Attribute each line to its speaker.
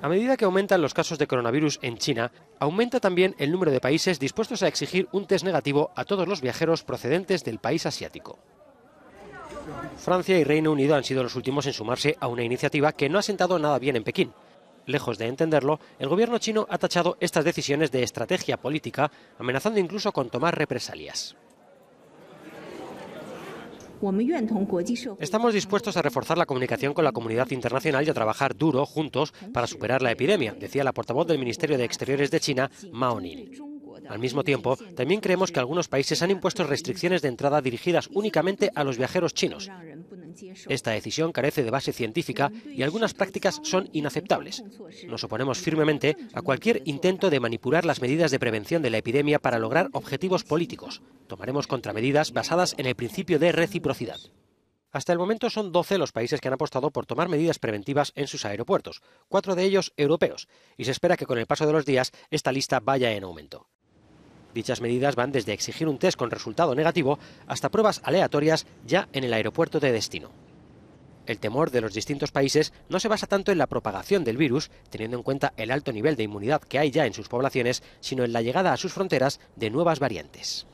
Speaker 1: A medida que aumentan los casos de coronavirus en China, aumenta también el número de países dispuestos a exigir un test negativo a todos los viajeros procedentes del país asiático. Francia y Reino Unido han sido los últimos en sumarse a una iniciativa que no ha sentado nada bien en Pekín. Lejos de entenderlo, el gobierno chino ha tachado estas decisiones de estrategia política, amenazando incluso con tomar represalias. Estamos dispuestos a reforzar la comunicación con la comunidad internacional y a trabajar duro juntos para superar la epidemia, decía la portavoz del Ministerio de Exteriores de China, Mao Ning. Al mismo tiempo, también creemos que algunos países han impuesto restricciones de entrada dirigidas únicamente a los viajeros chinos. Esta decisión carece de base científica y algunas prácticas son inaceptables. Nos oponemos firmemente a cualquier intento de manipular las medidas de prevención de la epidemia para lograr objetivos políticos tomaremos contramedidas basadas en el principio de reciprocidad. Hasta el momento son 12 los países que han apostado por tomar medidas preventivas en sus aeropuertos, cuatro de ellos europeos, y se espera que con el paso de los días esta lista vaya en aumento. Dichas medidas van desde exigir un test con resultado negativo hasta pruebas aleatorias ya en el aeropuerto de destino. El temor de los distintos países no se basa tanto en la propagación del virus, teniendo en cuenta el alto nivel de inmunidad que hay ya en sus poblaciones, sino en la llegada a sus fronteras de nuevas variantes.